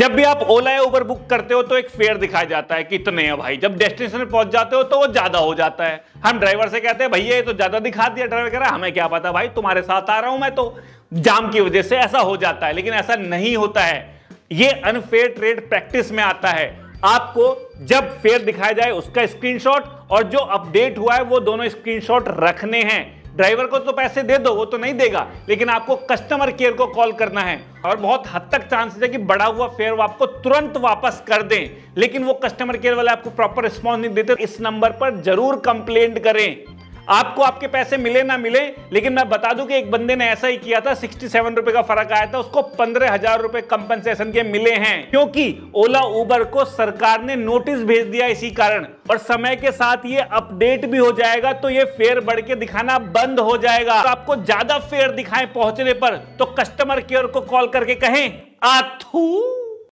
जब भी आप ओला या उबर बुक करते हो तो एक फेयर दिखाया जाता है कितने हैं भाई जब डेस्टिनेशन पहुंच जाते हो तो वो ज्यादा हो जाता है हम ड्राइवर से कहते हैं भैया ये तो ज्यादा दिखा दिया ड्राइवर कह रहा हमें क्या पता भाई तुम्हारे साथ आ रहा हूं मैं तो जाम की वजह से ऐसा हो जाता है लेकिन ऐसा नहीं होता है ये अनफेयर ट्रेड प्रैक्टिस में आता है आपको जब फेयर दिखाया जाए उसका स्क्रीनशॉट और जो अपडेट हुआ है वो दोनों स्क्रीनशॉट रखने हैं ड्राइवर को तो पैसे दे दो वो तो नहीं देगा लेकिन आपको कस्टमर केयर को कॉल करना है और बहुत हद तक चांसेस है कि बढ़ा हुआ फेयर वो आपको तुरंत वापस कर दें लेकिन वो कस्टमर केयर वाले आपको प्रॉपर रिस्पॉन्स नहीं देते तो इस नंबर पर जरूर कंप्लेंट करें आपको आपके पैसे मिले ना मिले लेकिन मैं बता दूं कि एक बंदे ने ऐसा ही किया था सिक्सटी सेवन रुपए का फर्क आया था उसको पंद्रह हजार रुपए कंपनसेशन के मिले हैं क्योंकि ओला उबर को सरकार ने नोटिस भेज दिया इसी कारण और समय के साथ ये अपडेट भी हो जाएगा तो ये फेयर बढ़ के दिखाना बंद हो जाएगा तो आपको ज्यादा फेयर दिखाएं पहुंचने पर तो कस्टमर केयर को कॉल करके कहें आथू